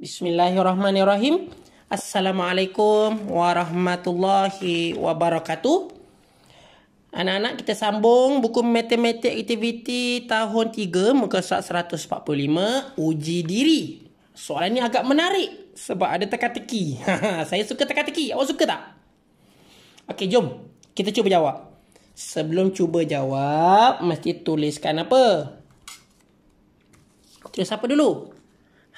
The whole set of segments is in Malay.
Bismillahirrahmanirrahim. Assalamualaikum warahmatullahi wabarakatuh. Anak-anak kita sambung buku matematik aktiviti tahun 3 muka surat 145 uji diri. Soalan ni agak menarik sebab ada teka-teki. Saya suka teka-teki. Awak suka tak? Okey, jom. Kita cuba jawab. Sebelum cuba jawab, mesti tuliskan apa? Tulis apa dulu?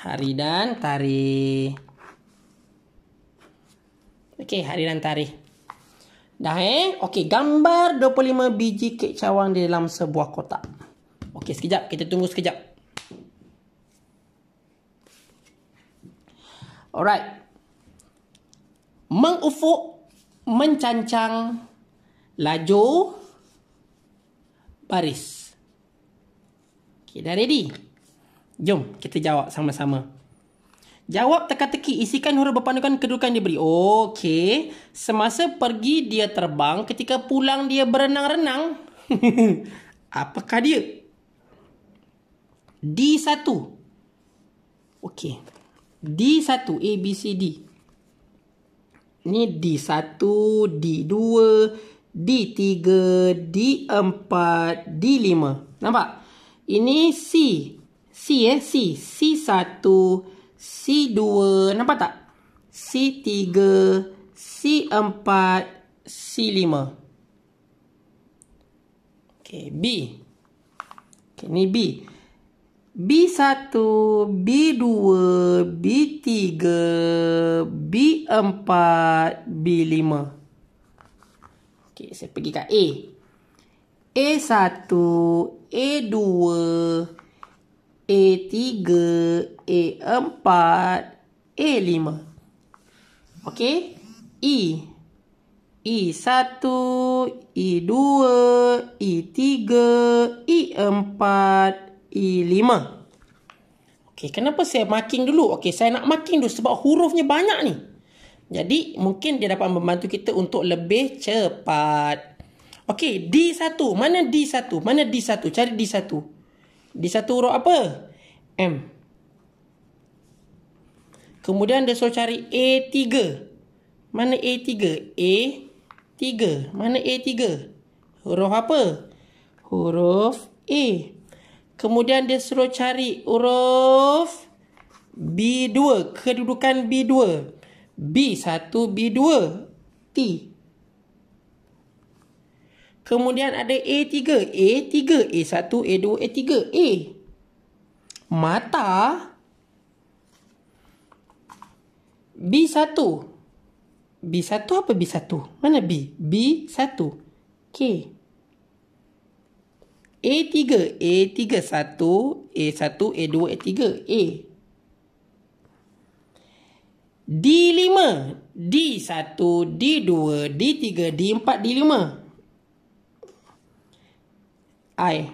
Hari dan Tari. Okey, hari dan Tari. Dah eh? Okey, gambar 25 biji kek cawang di dalam sebuah kotak. Okey, sekejap. Kita tunggu sekejap. Alright. Mengufuk, mencancang, laju, baris. Okay, dah ready? Jom kita jawab sama-sama. Jawab teka-teki isikan huruf berpandukan kedudukan beri. Okey. Semasa pergi dia terbang, ketika pulang dia berenang-renang. Apakah dia? D1. Okey. D1 A B C D. Ini D1, D2, D3, D4, D5. Nampak? Ini C. C eh, C. C1, C2, nampak tak? C3, C4, C5. Okay, B. Okay, ni B. B1, B2, B3, B4, B5. Okay, saya pergi kat A. A1, A2, A3. A3, A4, A5. Okey. E. E1, E2, E3, E4, E5. Okey, kenapa saya marking dulu? Okey, saya nak marking dulu sebab hurufnya banyak ni. Jadi, mungkin dia dapat membantu kita untuk lebih cepat. Okey, D1. Mana D1? Mana D1? Cari D1. Cari di satu huruf apa? M. Kemudian dia suruh cari A3. Mana A3? A3. Mana A3? Huruf apa? Huruf A. Kemudian dia suruh cari huruf B2. Kedudukan B2. B1, B2. T. Kemudian ada A3. A3. A1, A2, A3. A. Mata. B1. B1 apa B1? Mana B? B1. K. A3. A3. 1. A1, A2, A3. A. D5. D1, D2, D3, D4, D5. D5. I.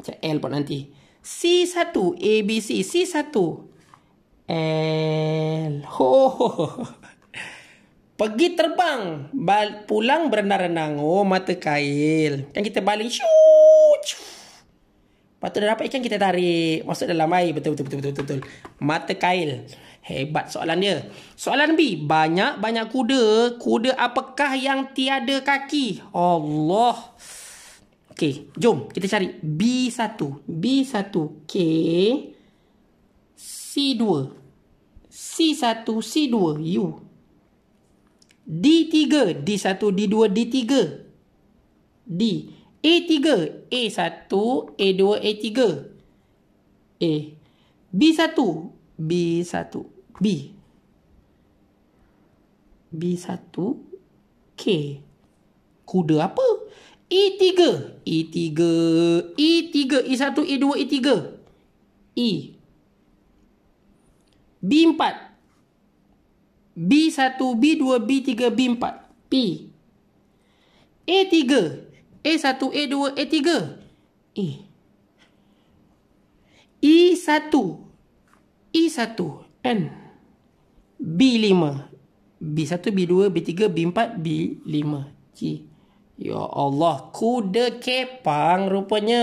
Macam L pun nanti. C satu. A, B, C. C satu. L. Ho, ho, ho. Pergi terbang. Bal pulang berenang-renang. Oh, mata kail. Kan kita baling. Shoo, Lepas tu dah dapat ikan kita tarik. Masuk dalam air. Betul, betul, betul, betul, betul. betul. Mata kail. Hebat soalan dia. Soalan B. Banyak-banyak kuda. Kuda apakah yang tiada kaki? Allah. Allah. Okey, jom kita cari B1. B1 K C2. C1 C2 U. D3 D1 D2 D3. D A3 A1 A2 A3. A B1 B1 B B1 K Kuda apa? E3. E3. E3. E3. E1, E2, E3. E. B4. B1, B2, B3, B4. P. A3. A1, A2, A3. E. E1. E1. E e e. N. B5. B1, B2, B3, B4, B5. G. Ya Allah, kuda kepang rupanya.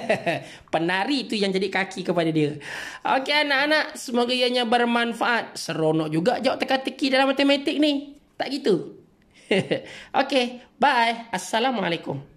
Penari itu yang jadi kaki kepada dia. Okey anak-anak, semoga ianya bermanfaat. Seronok juga jawab teka-teki dalam matematik ni. Tak gitu? Okey, bye. Assalamualaikum.